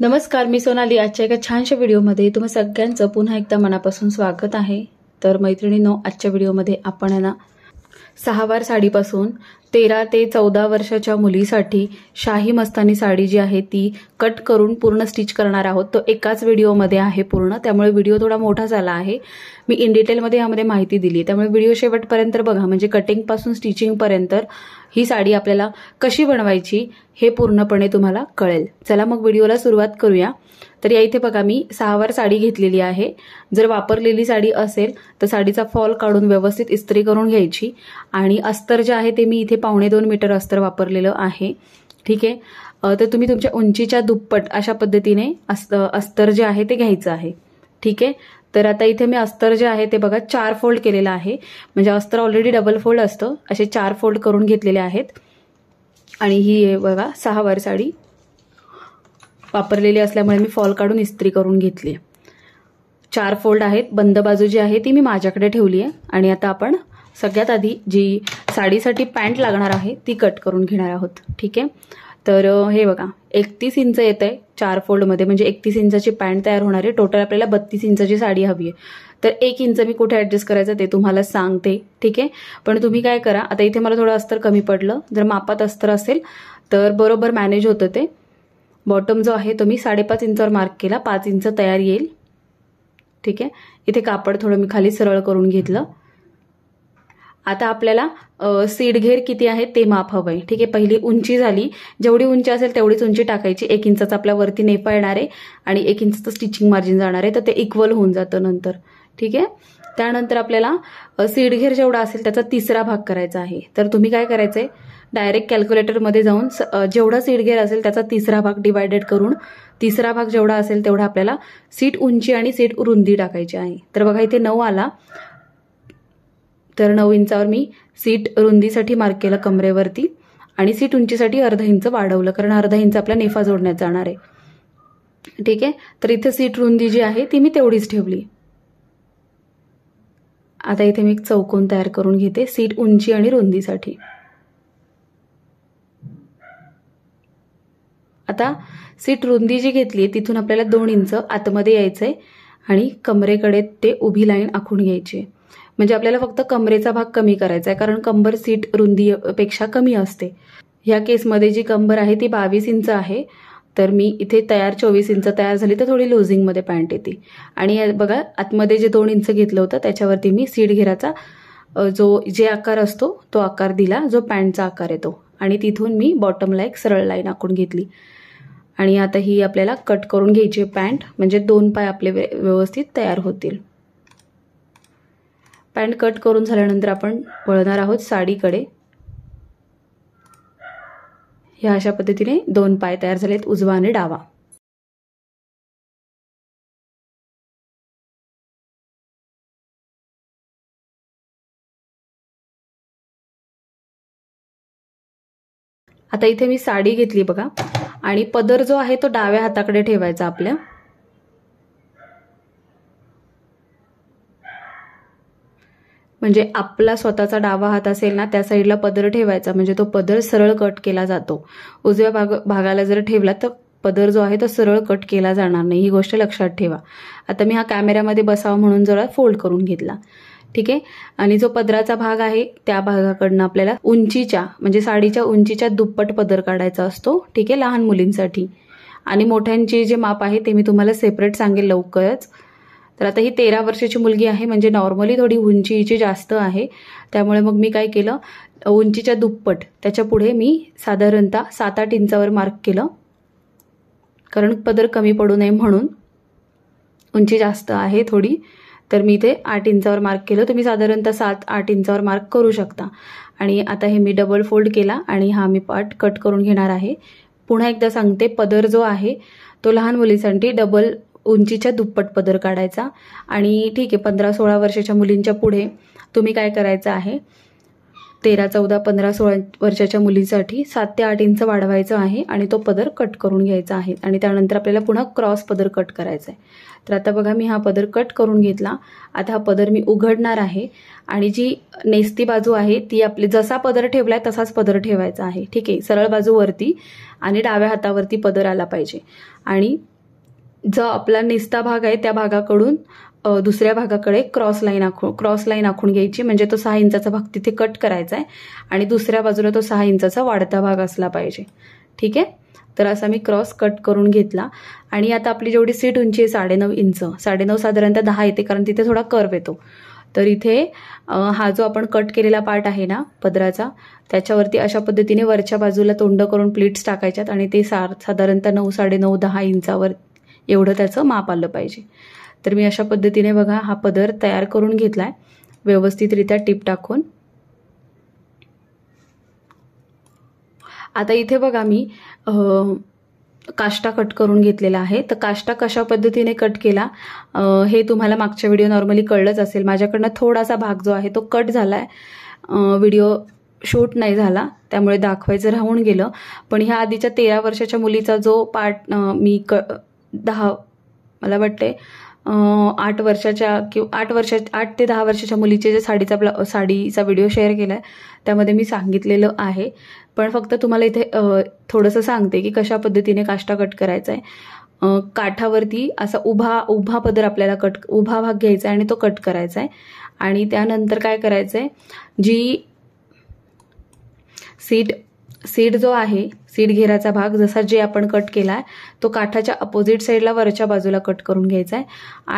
नमस्कार मी सोनाली आजच्या एका छानशा व्हिडिओमध्ये तुम्ही सगळ्यांचं पुन्हा एकदा मनापासून स्वागत आहे तर मैत्रिणीनो आजच्या व्हिडिओमध्ये आपण ना सहावार साडीपासून तेरा ते चौदा वर्षाच्या मुलीसाठी शाही मस्तानी साडी जी आहे ती कट करून पूर्ण स्टिच करणार आहोत तो एकाच व्हिडिओमध्ये आहे पूर्ण त्यामुळे व्हिडिओ थोडा मोठा झाला आहे मी इन डिटेलमध्ये यामध्ये माहिती दिली त्यामुळे व्हिडिओ शेवटपर्यंत बघा म्हणजे कटिंगपासून स्टिचिंगपर्यंत ही साडी आपल्याला कशी बनवायची हे पूर्णपणे तुम्हाला कळेल चला मग व्हिडिओला सुरुवात करूया तर या इथे बघा मी सहावार साडी घेतलेली आहे जर वापरलेली साडी असेल तर साडीचा फॉल काढून व्यवस्थित इस्त्री करून घ्यायची आणि अस्तर जे आहे ते मी इथे पावणे दोन मीटर अस्तर वापरलेलं आहे ठीक आहे तर तुम्ही तुमच्या उंचीच्या दुप्पट अशा पद्धतीने अस्तर जे आहे ते घ्यायचं आहे ठीक आहे तर आता इथे मी अस्तर जे आहे ते बघा चार फोल्ड केलेलं आहे म्हणजे अस्तर ऑलरेडी डबल फोल्ड असतं असे चार फोल्ड करून घेतलेले आहेत आणि ही बघा सहा वार साडी वापरलेली असल्यामुळे मी फॉल काढून इस्त्री करून घेतली चार फोल्ड आहेत बंद बाजू जी आहे ती मी माझ्याकडे ठेवली आहे आणि आता आपण सगळ्यात आधी जी साडीसाठी पॅन्ट लागणार आहे ती कट करून घेणार आहोत ठीक आहे तर हे बघा एकतीस इंच येत आहे चार फोल्डमध्ये म्हणजे एकतीस इंचाची पॅन्ट तयार होणार आहे टोटल आपल्याला बत्तीस इंचाची साडी हवी आहे तर एक इंच मी कुठे ॲडजस्ट करायचं ते तुम्हाला सांगते ठीक आहे पण तुम्ही काय करा आता इथे मला थोडं अस्तर कमी पडलं जर मापात अस्तर असेल तर बरोबर मॅनेज होतं ते बॉटम जो आहे तो मी साडेपाच इंचावर मार्क केला पाच इंच तयार येईल ठीक आहे इथे कापड थोडं मी खाली सरळ करून घेतलं आता आपल्याला सीडघेर किती आहे ते माप हवं आहे ठीक आहे पहिली उंची झाली जेवढी उंची असेल तेवढीच उंची टाकायची एक इंचाचा आपल्या वरती नेफा येणार आहे आणि एक इंचाचं स्टिचिंग मार्जिन जाणार आहे तर ते इक्वल होऊन जातं नंतर ठीक आहे त्यानंतर आपल्याला सीडघेर जेवढा असेल त्याचा तिसरा भाग करायचा आहे तर तुम्ही काय करायचंय आहे डायरेक्ट कॅल्क्युलेटरमध्ये जाऊन जेवढा सीडघेर असेल त्याचा तिसरा भाग डिवायडेड करून तिसरा भाग जेवढा असेल तेवढा आपल्याला सीट उंची आणि सीट रुंदी टाकायची आहे तर बघा इथे नऊ आला तर नऊ इंचावर मी सीट रुंदीसाठी मार्क केलं कमरेवरती आणि सीट उंचीसाठी अर्धा इंच वाढवलं कारण अर्धा इंच आपला नेफा जोडण्यात जाणार आहे ठीक आहे तर इथे सीट रुंदी जी आहे ती मी तेवढीच ठेवली आता इथे मी एक चौकोन तयार करून घेते सीट उंची आणि रुंदीसाठी आता सीट रुंदी जी घेतली आहे तिथून आपल्याला दोन इंच आतमध्ये यायचंय आणि कमरेकडे ते उभी लाईन आखून घ्यायची आहे म्हणजे आपल्याला फक्त कमरेचा भाग कमी करायचा आहे कारण कंबर सीट रुंदीपेक्षा कमी असते ह्या केसमध्ये जी कंबर आहे ती बावीस इंच आहे तर मी इथे तयार चोवीस इंच तयार झाली तर थोडी लुझिंगमध्ये पॅन्ट येते आणि बघा आतमध्ये जे दोन इंच घेतलं होतं त्याच्यावरती मी सीट घेराचा जो जे आकार असतो तो आकार दिला जो पॅन्टचा आकार येतो आणि तिथून मी बॉटमला एक सरळ लाईन आखून घेतली आणि आता ही आपल्याला कट करून घ्यायची पॅन्ट म्हणजे दोन पाय आपले व्यवस्थित तयार होतील पॅन्ट कट करून झाल्यानंतर आपण वळणार आहोत साडीकडे ह्या अशा पद्धतीने दोन पाय तयार झालेत उजवा आणि डावा आता इथे मी साडी घेतली बघा आणि पदर जो आहे तो डाव्या हाताकडे ठेवायचा आपल्या म्हणजे आपला स्वतःचा डावा हात असेल ना त्या साईडला पदर ठेवायचा म्हणजे तो पदर सरळ कट केला जातो उजव्या भाग भागाला जर ठेवला तर पदर जो आहे तो सरळ कट केला जाणार नाही ही गोष्ट लक्षात ठेवा आता मी हा कॅमेऱ्यामध्ये बसावा म्हणून जरा फोल्ड करून घेतला ठीक आहे आणि जो पदराचा भाग आहे त्या भागाकडनं आपल्याला उंचीच्या म्हणजे साडीच्या उंचीच्या दुप्पट पदर काढायचा असतो ठीक आहे लहान मुलींसाठी आणि मोठ्यांचे जे माप आहे ते मी तुम्हाला सेपरेट सांगेल लवकरच तर आता ही तेरा वर्षाची मुलगी आहे म्हणजे नॉर्मली थोडी उंचीची जास्त आहे त्यामुळे मग मी काय केलं उंचीच्या दुप्पट त्याच्या पुढे मी साधारणतः सात आठ इंचावर मार्क केलं कारण पदर कमी पडू नये म्हणून उंची जास्त आहे थोडी तर मी ते आठ इंचावर मार्क केलं तुम्ही साधारणतः सात आठ इंचावर मार्क करू शकता आणि आता हे मी डबल फोल्ड केला आणि हा मी पार्ट कट करून घेणार आहे पुन्हा एकदा सांगते पदर जो आहे तो लहान मुलीसाठी डबल उंचीच्या दुप्पट पदर काढायचा आणि ठीक आहे पंधरा सोळा वर्षाच्या मुलींच्या पुढे तुम्ही काय करायचं आहे तेरा चौदा पंधरा सोळा वर्षाच्या मुलीसाठी सात ते आठ इंच वाढवायचं आहे आणि तो पदर कट करून घ्यायचा आहे आणि त्यानंतर आपल्याला पुन्हा क्रॉस पदर कट करायचा आहे तर आता बघा मी हा पदर कट करून घेतला आता हा पदर मी उघडणार आहे आणि जी नेस्ती बाजू आहे ती आपली जसा पदर ठेवला तसाच पदर ठेवायचा आहे ठीक आहे सरळ बाजूवरती आणि डाव्या हातावरती पदर आला पाहिजे आणि जो आपला निस्ता भाग आहे त्या भागाकडून दुसऱ्या भागाकडे क्रॉस लाईन आखून क्रॉस लाईन आखून घ्यायची म्हणजे तो सहा इंचाचा भाग तिथे कट करायचा आहे आणि दुसऱ्या बाजूला तो सहा इंचाचा वाढता भाग असला पाहिजे ठीक आहे तर असा मी क्रॉस कट करून घेतला आणि आता आपली जेवढी सीट उंची आहे साडेनऊ इंच साडेनऊ साधारणतः दहा येते कारण तिथे थोडा कर्व येतो तर इथे हा जो आपण कट केलेला पार्ट आहे ना पदराचा त्याच्यावरती अशा पद्धतीने वरच्या बाजूला तोंड करून प्लेट्स टाकायच्यात आणि ते सार साधारणतः नऊ साडेनऊ दहा इंचावर एवढं त्याचं माप आलं पाहिजे तर मी अशा पद्धतीने बघा हा पदर तयार करून घेतला आहे व्यवस्थितरित्या टीप टाकून आता इथे बघा मी काष्टा कट करून घेतलेला आहे तर काष्टा कशा पद्धतीने कट केला हे तुम्हाला मागच्या व्हिडिओ नॉर्मली कळलंच असेल माझ्याकडनं थोडासा भाग जो आहे तो कट झाला आहे व्हिडिओ शूट नाही झाला त्यामुळे दाखवायचं राहून गेलं पण ह्या आधीच्या तेरा वर्षाच्या मुलीचा जो पार्ट मी क दहा मला वाटते आठ वर्षाच्या किंवा आठ वर्षा आठ ते दहा वर्षाच्या मुलीचे जे साडीचा ब्ला साडीचा व्हिडिओ शेअर केला आहे त्यामध्ये मी सांगितलेलं आहे पण फक्त तुम्हाला इथे थोडंसं सांगते की कशा पद्धतीने काष्टा कट करायचा आहे काठावरती असा उभा उभा पदर आपल्याला कट उभा भाग घ्यायचा आहे आणि तो कट करायचा आहे आणि त्यानंतर काय करायचं आहे जी सीट सीड जो आहे सीड घेराचा भाग जसा जे आपण कट केला आहे तो काठाच्या अपोजिट साईडला वरच्या बाजूला कट करून घ्यायचा आहे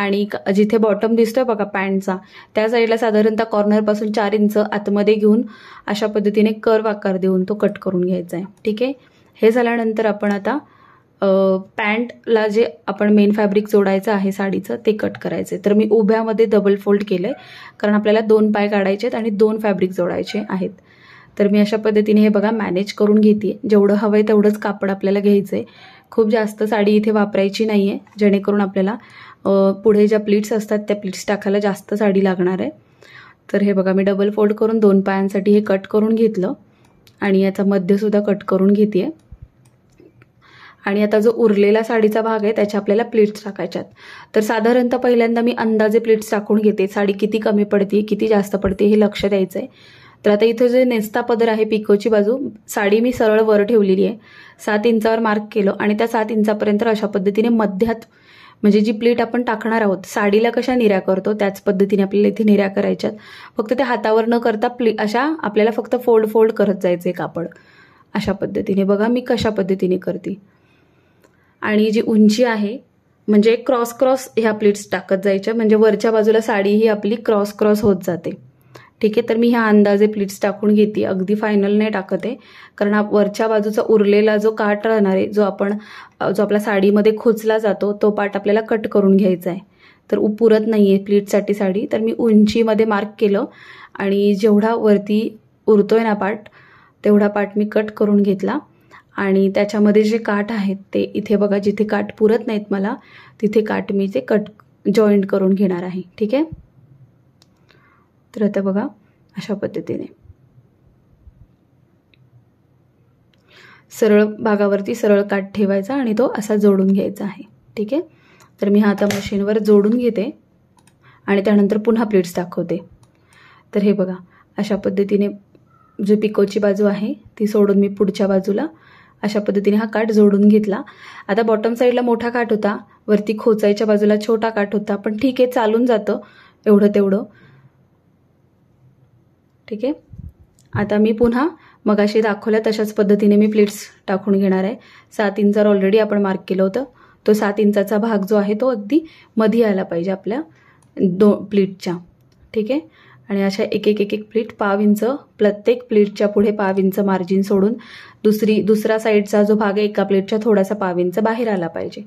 आणि जिथे बॉटम दिसतोय बघा पॅन्टचा त्या साईडला साधारणतः कॉर्नरपासून चार इंच आतमध्ये घेऊन अशा पद्धतीने कर्व आकार देऊन तो कट करून घ्यायचा आहे ठीक आहे हे झाल्यानंतर आपण आता पॅन्टला जे आपण मेन फॅब्रिक जोडायचं आहे साडीचं ते कट करायचं तर मी उभ्यामध्ये डबल फोल्ड केलं कारण आपल्याला दोन पाय काढायचे आहेत आणि दोन फॅब्रिक जोडायचे आहेत तर मी अशा पद्धतीने हे बघा मॅनेज करून घेते जेवढं हवं आहे तेवढंच कापड आपल्याला घ्यायचं आहे खूप जास्त साडी इथे वापरायची नाही आहे जेणेकरून आपल्याला पुढे ज्या प्लीट्स असतात त्या प्लीट्स टाकायला जास्त साडी लागणार आहे तर हे बघा मी डबल फोल्ड करून दोन पायांसाठी हे कट करून घेतलं आणि याचा मध्यसुद्धा कट करून घेते आहे आणि आता जो उरलेला साडीचा भाग आहे त्याच्या आपल्याला प्लीट्स टाकायच्यात तर साधारणतः पहिल्यांदा मी अंदाजे प्लीट्स टाकून घेते साडी किती कमी पडते किती जास्त पडते हे लक्ष द्यायचं आहे तर आता इथं जे नेस्ता पदर आहे पिकोची बाजू साडी मी सरळ वर ठेवलेली आहे सात इंचावर मार्क केलं आणि त्या सात इंचापर्यंत अशा पद्धतीने मध्यात म्हणजे जी प्लेट आपण टाकणार आहोत साडीला कशा निऱ्या करतो त्याच पद्धतीने आपल्याला इथे निऱ्या करायच्यात फक्त ते हातावर न करता प्ले अशा आपल्याला फक्त फोल्ड फोल्ड करत जायचं आहे कापड अशा पद्धतीने बघा मी कशा पद्धतीने करते आणि जी उंची आहे म्हणजे क्रॉस क्रॉस ह्या प्लेट्स टाकत जायच्या म्हणजे वरच्या बाजूला साडी ही आपली क्रॉस क्रॉस होत जाते ठीक आहे तर मी ह्या अंदाजे प्लीट्स टाकून घेते अगदी फायनल नाही टाकत आहे कारण वरच्या बाजूचा उरलेला जो काठ राहणार आहे जो आपण जो आपला साडीमध्ये खोचला जातो तो पार्ट आपल्याला कट करून घ्यायचा आहे तर उपुरत नाही आहे प्लीटसाठी साडी तर मी उंचीमध्ये मार्क केलं आणि जेवढा वरती उरतो ना पार्ट तेवढा पार्ट मी कट करून घेतला आणि त्याच्यामध्ये जे काठ आहेत ते इथे बघा जिथे काठ पुरत नाहीत मला तिथे काठ मी ते कट जॉईंट करून घेणार आहे ठीक आहे तर आता बघा अशा पद्धतीने सरळ भागावरती सरळ काठ ठेवायचा आणि तो असा जोडून घ्यायचा आहे ठीक आहे तर मी हा आता मशीनवर जोडून घेते आणि त्यानंतर पुन्हा प्लेट्स दाखवते तर हे बघा अशा पद्धतीने जो पिकोची बाजू आहे ती सोडून मी पुढच्या बाजूला अशा पद्धतीने हा काठ जोडून घेतला आता बॉटम साईडला मोठा काठ होता वरती खोचायच्या बाजूला छोटा काठ होता पण ठीक आहे चालून जातं एवढं तेवढं ठीक आहे आता मी पुन्हा मगाशी दाखवल्या तशाच पद्धतीने मी प्लेट्स टाकून घेणार आहे सात इंचावर ऑलरेडी आपण मार्क केलं होतं तो सात इंचाचा भाग जो आहे तो अगदी मधी आला पाहिजे आपल्या दो प्लीटच्या ठीक आहे आणि अशा एक एक एक एक प्लेट पाव इंच प्रत्येक प्लीटच्या पुढे पाव इंच मार्जिन सोडून दुसरी दुसरा साईडचा जो भाग आहे एका प्लेटच्या थोडासा पाव इंच बाहेर आला पाहिजे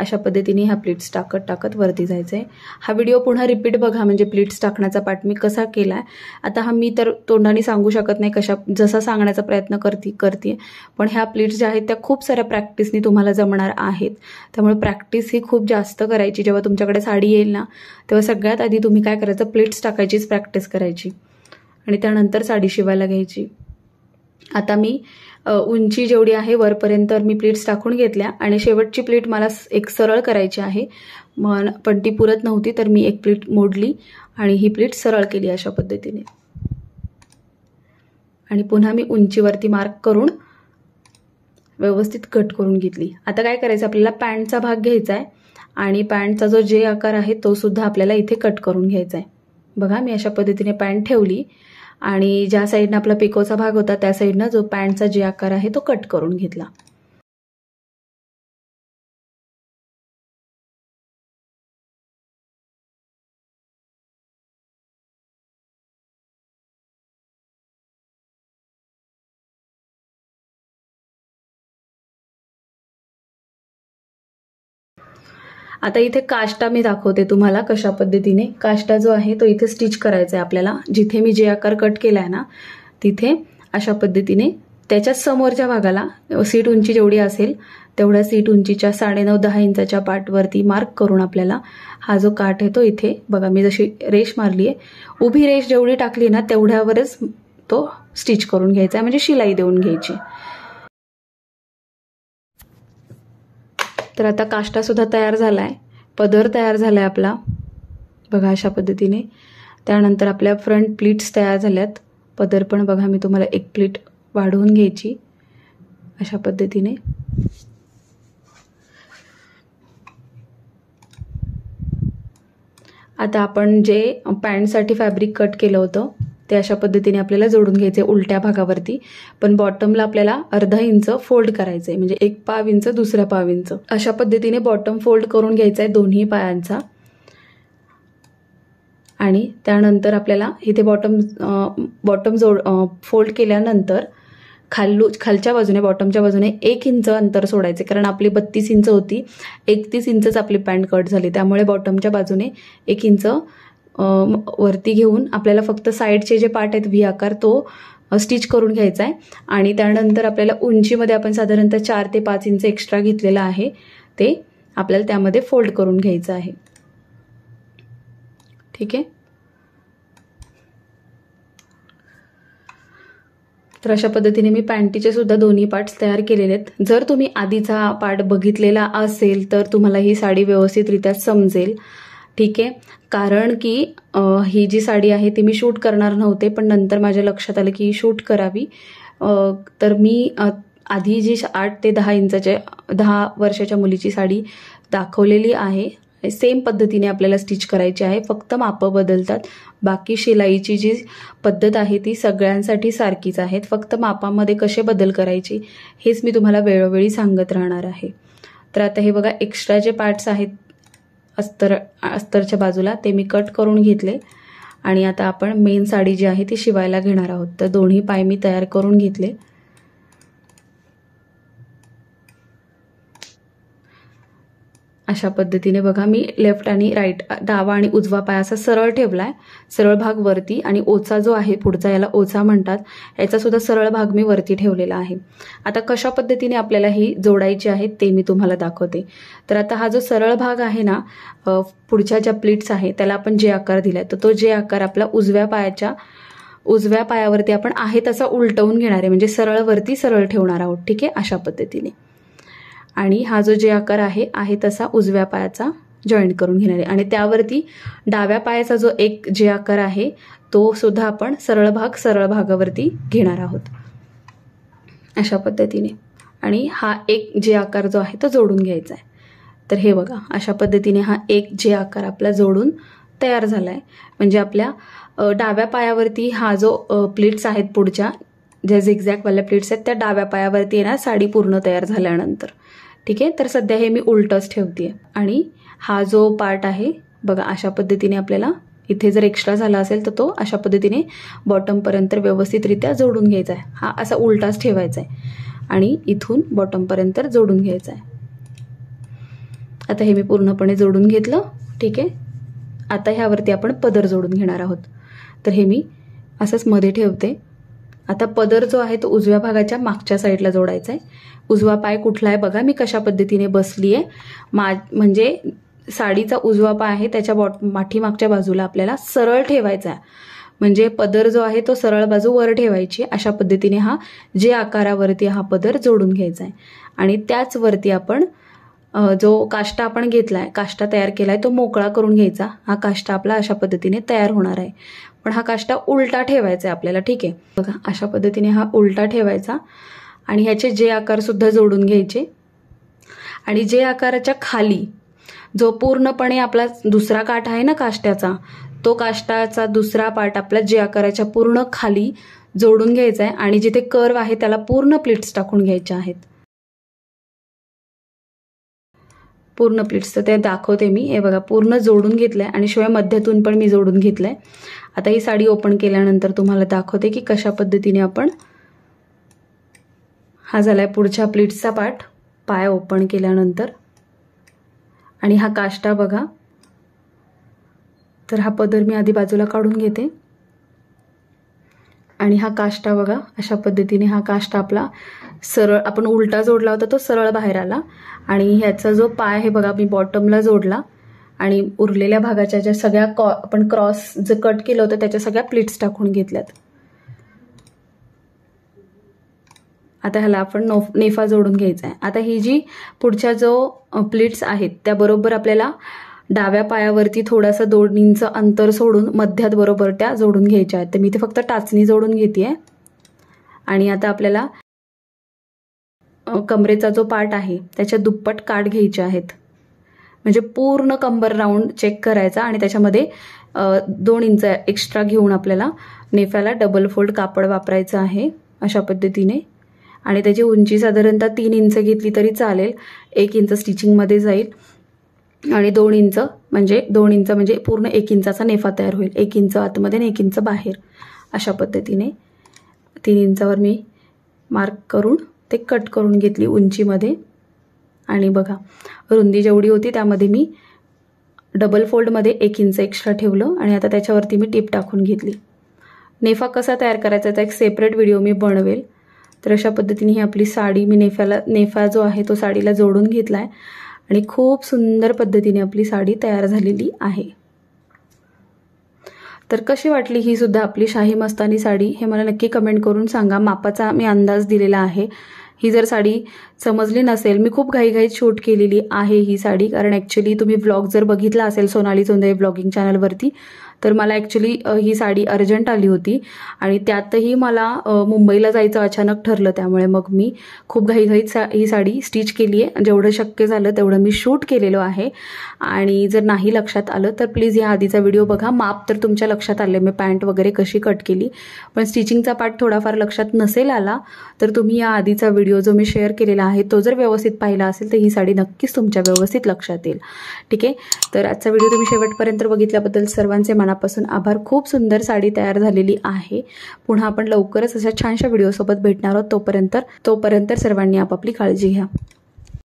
अशा पद्धतीने ह्या प्लीट्स टाकत टाकत वरती जायचं आहे हा व्हिडिओ पुन्हा रिपीट बघा म्हणजे प्लीट्स टाकण्याचा पाठ मी कसा केला आहे आता हा मी तर तोंडाने सांगू शकत नाही कशा जसा सांगण्याचा प्रयत्न करती करते पण ह्या प्लीट्स ज्या आहेत त्या खूप साऱ्या प्रॅक्टिसनी तुम्हाला जमणार आहेत त्यामुळे प्रॅक्टिस ही खूप जास्त करायची जेव्हा तुमच्याकडे साडी येईल ना तेव्हा सगळ्यात आधी तुम्ही काय करायचं प्लीट्स टाकायचीच प्रॅक्टिस करायची आणि त्यानंतर साडी शिवायला घ्यायची आता मी उंची जेवढी आहे वरपर्यंत मी प्लेट्स टाकून घेतल्या आणि शेवटची प्लेट मला एक सरळ करायची आहे मन पण ती पुरत नव्हती तर मी एक प्लेट मोडली आणि ही प्लेट सरळ केली अशा पद्धतीने आणि पुन्हा मी उंचीवरती मार्क करून व्यवस्थित कट करून घेतली आता काय करायचं आपल्याला पॅन्टचा भाग घ्यायचा आहे आणि पॅन्टचा जो जे आकार आहे तो सुद्धा आपल्याला इथे कट करून घ्यायचा आहे बघा मी अशा पद्धतीने पॅन्ट ठेवली आणि ज्या साईडनं आपला पिकोचा भाग होता त्या साईडनं जो पॅन्टचा जे आकार आहे तो कट करून घेतला आता इथे काष्टा मी दाखवते तुम्हाला कशा पद्धतीने काष्टा जो आहे तो इथे स्टिच करायचा आहे आपल्याला जिथे मी जे आकार कट केला आहे ना तिथे अशा पद्धतीने त्याच्या समोरच्या भागाला सीट उंची जेवढी असेल तेवढ्या सीट उंचीच्या साडेनऊ दहा इंचाच्या पाठवरती मार्क करून आपल्याला हा जो काठ आहे तो इथे बघा मी जशी रेष मारली आहे उभी रेश जेवढी टाकली ना तेवढ्यावरच तो स्टिच करून घ्यायचा आहे म्हणजे शिलाई देऊन घ्यायची तर आता काष्टासुद्धा तयार झाला आहे पदर तयार झाला आहे आपला बघा अशा पद्धतीने त्यानंतर आपल्या फ्रंट प्लीट्स तयार झाल्यात पदर पण बघा मी तुम्हाला एक प्लीट वाढवून घ्यायची अशा पद्धतीने आता आपण जे पॅन्टसाठी फॅब्रिक कट केलं होतं ते अशा पद्धतीने आपल्याला जोडून घ्यायचे उलट्या भागावरती पण बॉटमला आपल्याला अर्धा इंच फोल्ड करायचंय म्हणजे एक पाव इंच दुसऱ्या पाव इंच अशा पद्धतीने बॉटम फोल्ड करून घ्यायचा आहे दोन्ही पायांचा आणि त्यानंतर आपल्याला इथे बॉटम बॉटम जोड फोल्ड केल्यानंतर खालू खालच्या बाजूने बॉटमच्या बाजूने एक इंच अंतर सोडायचे कारण आपली बत्तीस इंच होती एकतीस इंचच आपली पॅन्ट कट झाली त्यामुळे बॉटमच्या बाजूने एक इंच वरती घेऊन आपल्याला फक्त साईडचे जे पार्ट आहेत व्ही आकार तो स्टिच करून घ्यायचा आहे आणि त्यानंतर आपल्याला उंचीमध्ये आपण साधारणतः चार ते पाच इंच एक्स्ट्रा घेतलेला आहे ते आपल्याला त्यामध्ये फोल्ड करून घ्यायचं आहे ठीक आहे तर अशा पद्धतीने मी पॅन्टीचे सुद्धा दोन्ही पार्ट्स तयार केलेले आहेत जर तुम्ही आधीचा पार्ट बघितलेला असेल तर तुम्हाला ही साडी व्यवस्थितरित्या समजेल ठीक आहे कारण की ही जी साडी आहे ती मी शूट करणार नव्हते पण नंतर माझ्या लक्षात आलं की शूट करावी तर मी आधी जी आठ ते दहा इंचाच्या दहा वर्षाच्या मुलीची साडी दाखवलेली आहे सेम पद्धतीने आपल्याला स्टिच करायची आहे फक्त मापं बदलतात बाकी शिलाईची जी पद्धत आहे ती सगळ्यांसाठी सारखीच आहेत फक्त मापामध्ये कसे बदल करायची हेच मी तुम्हाला वेळोवेळी सांगत राहणार आहे तर आता हे बघा एक्स्ट्रा जे पार्ट्स आहेत अस्तर अस्तरच्या बाजूला ते मी कट करून घेतले आणि आता आपण मेन साडी जी आहे ती शिवायला घेणार आहोत तर दोन्ही पाय मी तयार करून घेतले अशा पद्धतीने बघा मी लेफ्ट आणि राईट डावा आणि उजवा पाय असा सरळ ठेवलाय सरळ भाग वरती आणि ओचा जो आहे पुढचा याला ओचा म्हणतात याचा सुद्धा सरळ भाग मी वरती ठेवलेला आहे आता कशा पद्धतीने आपल्याला ही जोडायची आहे ते मी तुम्हाला दाखवते तर आता हा जो सरळ भाग आहे ना पुढच्या ज्या प्लीट्स आहे त्याला आपण जे आकार दिलाय तर तो जे आकार आपला उजव्या पायाच्या उजव्या पायावरती आपण आहे तसा उलटवून घेणार आहे म्हणजे सरळ वरती सरळ ठेवणार आहोत ठीक आहे अशा पद्धतीने आणि हा जो जे आकार आहे आहे तसा उजव्या पायाचा जॉईंट करून घेणार आहे आणि त्यावरती डाव्या पायाचा जो एक जे आकार आहे तो सुद्धा आपण सरळ भाग सरळ भागावरती घेणार आहोत अशा पद्धतीने आणि हा एक जे आकार जो आहे तो जोडून घ्यायचा आहे तर हे बघा अशा पद्धतीने हा एक जे आकार आपला जोडून तयार झाला आहे म्हणजे आपल्या डाव्या पायावरती हा जो प्लेट्स आहेत पुढच्या ज्या वाल्या प्लेट्स आहेत त्या डाव्या पायावरती येणार साडी पूर्ण तयार झाल्यानंतर ठीक आहे तर सध्या हे मी उलटच ठेवते आणि हा जो पार्ट आहे बघा अशा पद्धतीने आपल्याला इथे जर एक्स्ट्रा झाला असेल तर तो अशा पद्धतीने बॉटमपर्यंत व्यवस्थितरित्या जोडून घ्यायचा आहे हा असा उलटाच ठेवायचा आहे आणि इथून बॉटमपर्यंत जोडून घ्यायचा आहे आता हे मी पूर्णपणे जोडून घेतलं ठीक आहे आता ह्यावरती आपण पदर जोडून घेणार आहोत तर हे मी असंच मध्ये ठेवते आता पदर जो आहे तो उजव्या भागाच्या मागच्या साईडला जोडायचा आहे उजवा पाय कुठला आहे बघा मी कशा पद्धतीने बसली आहे मा म्हणजे साडीचा उजवा पाय आहे त्याच्या बॉट माठीमागच्या बाजूला आपल्याला सरळ ठेवायचा आहे म्हणजे पदर जो आहे तो सरळ बाजू वर ठेवायची अशा पद्धतीने हा जे आकारावरती हा पदर जोडून घ्यायचा आहे आणि त्याचवरती आपण जो काष्टा आपण घेतला आहे काष्टा तयार केला आहे तो मोकळा करून घ्यायचा हा काष्टा आपला अशा पद्धतीने तयार होणार आहे पण हा काष्टा उलटा ठेवायचा आहे आपल्याला ठीक आहे बघा अशा पद्धतीने हा उलटा ठेवायचा आणि ह्याचे जे आकारसुद्धा जोडून घ्यायचे आणि जे आकाराच्या खाली जो पूर्णपणे आपला दुसरा काठ आहे ना काष्ट्याचा तो काष्टाचा दुसरा पार्ट आपला जे आकाराच्या पूर्ण खाली जोडून घ्यायचा आहे आणि जिथे कर्व आहे त्याला पूर्ण प्लेट्स टाकून घ्यायचे आहेत पूर्ण प्लेट्स तर ते दाखवते मी हे बघा पूर्ण जोडून घेतलं आहे आणि शिवाय मध्यातून पण मी जोडून घेतलं आहे आता ही साडी ओपन केल्यानंतर तुम्हाला दाखवते की कशा पद्धतीने आपण हा झालाय आहे पुढच्या प्लीट्सचा पाठ पाय ओपन केल्यानंतर आणि हा काष्टा बघा तर हा पदर मी आधी बाजूला काढून घेते आणि हा काष्टा बघा अशा पद्धतीने हा काष्टा आपला सरळ आपण उलटा जोडला होता तो सरळ बाहेर आला आणि ह्याचा जो पाय आहे बघा मी बॉटमला जोडला आणि उरलेल्या भागाच्या ज्या सगळ्या कॉ आपण क्रॉस जे कट केलं होतं त्याच्या सगळ्या प्लीट्स टाकून घेतल्यात आता ह्याला आपण नो नेफा जोडून घ्यायचा आहे आता ही जी पुढच्या जो प्लीट्स आहेत त्याबरोबर आपल्याला डाव्या पायावरती थोडासा दोन इंच अंतर सोडून मध्यात बरोबर त्या जोडून घ्यायच्या आहेत तर मी ते फक्त टाचणी जोडून घेते आणि आता आपल्याला कमरेचा जो पार्ट आहे त्याच्या दुप्पट काठ घ्यायचे आहेत म्हणजे पूर्ण कंबर राऊंड चेक करायचा आणि त्याच्यामध्ये दोन इंच एक्स्ट्रा घेऊन आपल्याला नेफ्याला डबल फोल्ड कापड वापरायचं आहे अशा पद्धतीने आणि त्याची उंची साधारणतः तीन इंच घेतली तरी चालेल एक इंच स्टिचिंगमध्ये जाईल आणि दोन इंच म्हणजे दोन इंच म्हणजे पूर्ण एक इंचाचा नेफा तयार होईल एक इंच आतमध्ये आणि एक इंच बाहेर अशा पद्धतीने तीन इंचावर मी मार्क करून ते कट करून घेतली उंचीमध्ये आणि बघा रुंदी जेवढी होती त्यामध्ये मी डबल फोल्डमध्ये एक इंच एक्स्ट्रा ठेवलं आणि आता त्याच्यावरती मी टीप टाकून घेतली नेफा कसा तयार करायचा तर एक सेपरेट व्हिडिओ मी बनवेल तर अशा पद्धतीने ही आपली साडी मी नेफ्याला नेफा जो आहे तो साडीला जोडून घेतला आहे आणि खूप सुंदर पद्धतीने आपली साडी तयार झालेली आहे तर कशी वाटली ही सुद्धा आपली शाही मस्तानी साडी हे मला नक्की कमेंट करून सांगा मापाचा मी अंदाज दिलेला आहे ही जर साडी समजली नसेल मी खूप घाईघाईत शूट केलेली आहे ही साडी कारण ॲक्च्युली तुम्ही ब्लॉग जर बघितला असेल सोनाली चोंदे ब्लॉगिंग चॅनलवरती तर मला ॲक्च्युली ही साडी अर्जंट आली होती आणि त्यातही मला मुंबईला जायचं अचानक ठरलं त्यामुळे मग मी खूप घाईघाईत सा ही साडी स्टिच केली आहे जेवढं शक्य झालं तेवढं मी शूट केलेलं आहे आणि जर नाही लक्षात आलं तर प्लीज ह्या आधीचा व्हिडिओ बघा माप तर तुमच्या लक्षात आले मी पॅन्ट वगैरे कशी कट केली पण स्टिचिंगचा पार्ट थोडाफार लक्षात नसेल आला तर तुम्ही या आधीचा व्हिडिओ जो मी शेअर केलेला आहे तो जर व्यवस्थित पाहिला असेल तर ही साडी नक्कीच तुमच्या व्यवस्थित लक्षात येईल ठीक आहे तर आजचा व्हिडिओ तुम्ही शेवटपर्यंत बघितल्याबद्दल सर्वांचे मला मनापासून आभार खूप सुंदर साडी तयार झालेली आहे पुन्हा आपण लवकरच अशा छानशा व्हिडिओसोबत भेटणार आहोत तोपर्यंत तोपर्यंत सर्वांनी आपापली काळजी घ्या